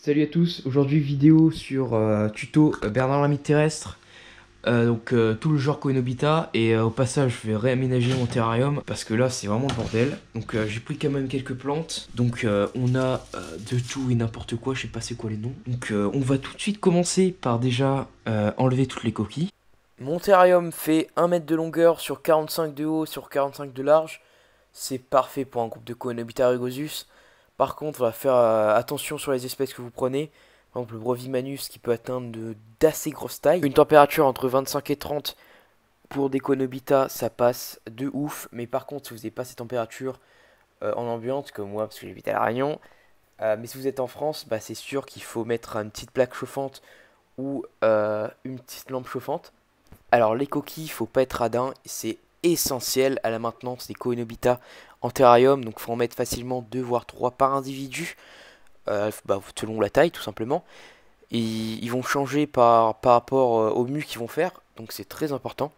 Salut à tous, aujourd'hui vidéo sur euh, tuto Bernard l'ami terrestre, euh, donc euh, tout le genre Coenobita, et au passage je vais réaménager mon terrarium parce que là c'est vraiment le bordel. Donc j'ai pris quand même quelques plantes, donc on a de tout et n'importe quoi, je sais pas c'est quoi les noms. Donc on va tout de suite commencer par déjà enlever toutes les coquilles. Mon terrarium fait 1 mètre de longueur sur 45 de haut sur 45 de large, c'est parfait pour un groupe de Coenobita rugosus. Par contre, va faire euh, attention sur les espèces que vous prenez. Par exemple, le manus qui peut atteindre d'assez grosses tailles. Une température entre 25 et 30 pour des Conobita, ça passe de ouf. Mais par contre, si vous n'avez pas ces températures euh, en ambiance, comme moi, parce que j'habite à La Réunion, euh, mais si vous êtes en France, bah, c'est sûr qu'il faut mettre une petite plaque chauffante ou une petite lampe chauffante. Alors les coquilles, faut pas être radin, c'est essentiel à la maintenance des Coenobita en terrarium. Donc faut en mettre facilement 2 voire 3 par individu, euh, bah, selon la taille tout simplement. Et ils vont changer par, par rapport au euh, aux mu qu'ils vont faire, donc c'est très important.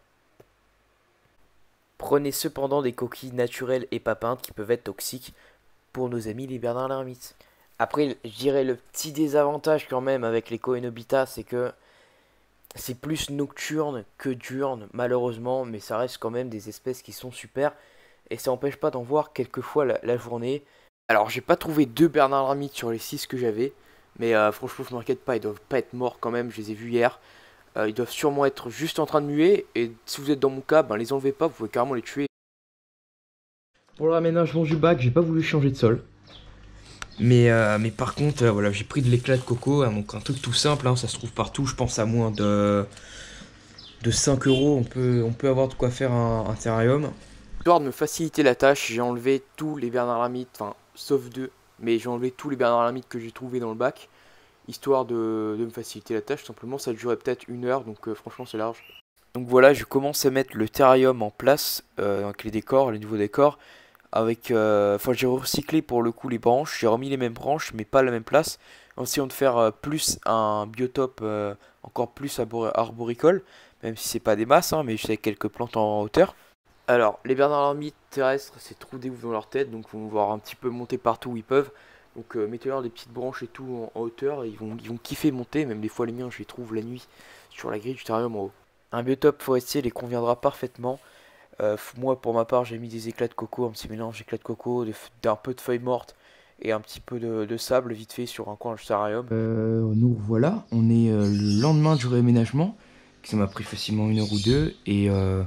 Prenez cependant des coquilles naturelles et pas peintes qui peuvent être toxiques pour nos amis les Bernard l'ermite. Après, je dirais le petit désavantage quand même avec les Coenobita, c'est que c'est plus nocturne que diurne, malheureusement, mais ça reste quand même des espèces qui sont super. Et ça empêche pas d'en voir quelquefois la, la journée. Alors, j'ai pas trouvé deux Bernard Ramite sur les 6 que j'avais. Mais euh, franchement, je m'inquiète pas, ils doivent pas être morts quand même, je les ai vus hier. Euh, ils doivent sûrement être juste en train de muer. Et si vous êtes dans mon cas, ben, les enlevez pas, vous pouvez carrément les tuer. Pour le raménagement du bac, j'ai pas voulu changer de sol. Euh, mais, par contre, euh, voilà, j'ai pris de l'éclat de coco, hein, donc un truc tout simple, hein, ça se trouve partout, je pense à moins de, de 5 euros, on peut, avoir de quoi faire un, terrarium. Histoire de me faciliter la tâche, j'ai enlevé tous les Bernard enfin, sauf deux, mais j'ai enlevé tous les Bernard que j'ai trouvé dans le bac, histoire de, me faciliter la tâche, simplement ça durait peut-être une heure, donc euh, franchement c'est large. Donc voilà, je commence à mettre le terrarium en place, avec les décors, les nouveaux décors avec, euh, j'ai recyclé pour le coup les branches, j'ai remis les mêmes branches mais pas à la même place, en essayant de faire euh, plus un biotope euh, encore plus arboricole, même si c'est pas des masses, hein, mais j'ai quelques plantes en hauteur. Alors les bernard l'ermite terrestres, c'est trop dégoût dans leur tête, donc vont voir un petit peu monter partout où ils peuvent. Donc mettez-leur des petites branches et tout en, hauteur, ils vont, ils vont kiffer monter, même des fois les miens je les trouve la nuit sur la grille du terrarium en haut. Un biotope forestier les conviendra parfaitement, euh, moi, pour ma part, j'ai mis des éclats de coco, un petit mélange d'éclats de coco, d'un peu de feuilles mortes et un petit peu de, sable vite fait sur un coin de terrarium. Euh, nous voilà, on est euh, le lendemain du réaménagement, ça m'a pris facilement une heure ou deux, et euh,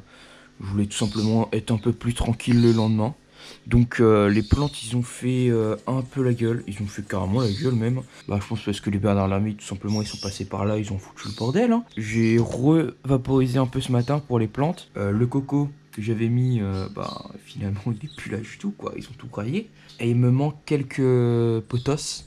je voulais tout simplement être un peu plus tranquille le lendemain. Donc les plantes, ils ont fait un peu la gueule, ils ont fait carrément la gueule même. Bah je pense parce que les Bernard Lamy, tout simplement, ils sont passés par là, ils ont foutu le bordel. Hein. J'ai revaporisé un peu ce matin pour les plantes. le coco, que j'avais mis, euh, bah, finalement, il est plus là du tout, quoi. Ils ont tout croyé. Et il me manque quelques potos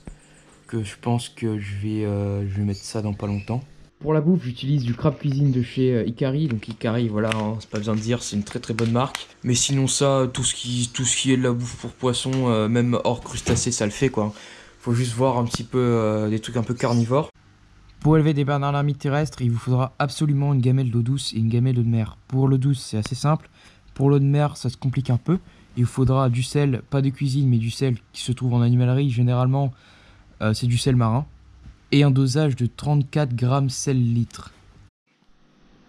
que je pense que je vais, euh, je vais mettre ça dans pas longtemps. Pour la bouffe, j'utilise du crabe cuisine de chez euh, Ikari. Donc Ikari, voilà, hein, c'est pas besoin de dire, c'est une très très bonne marque. Mais sinon ça, tout ce qui, tout ce qui est de la bouffe pour poisson, même hors crustacés, ça le fait quoi. Faut juste voir un petit peu des trucs un peu carnivores. Pour élever des bernards l'ermite terrestres, il vous faudra absolument une gamelle d'eau douce et une gamelle d'eau de mer. Pour l'eau douce, c'est assez simple. Pour l'eau de mer, ça se complique un peu. Il vous faudra du sel, pas de cuisine, mais du sel qui se trouve en animalerie. Généralement, euh, c'est du sel marin. Et un dosage de 34 grammes sel litre.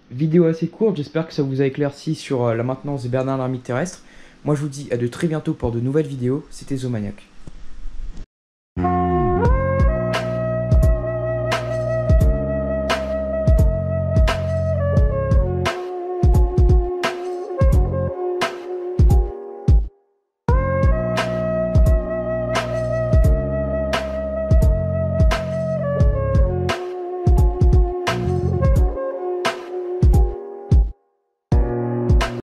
Vidéo assez courte, j'espère que ça vous a éclairci sur euh, la maintenance des bernards l'ermite terrestres. Moi je vous dis à de très bientôt pour de nouvelles vidéos, c'était Zomaniac.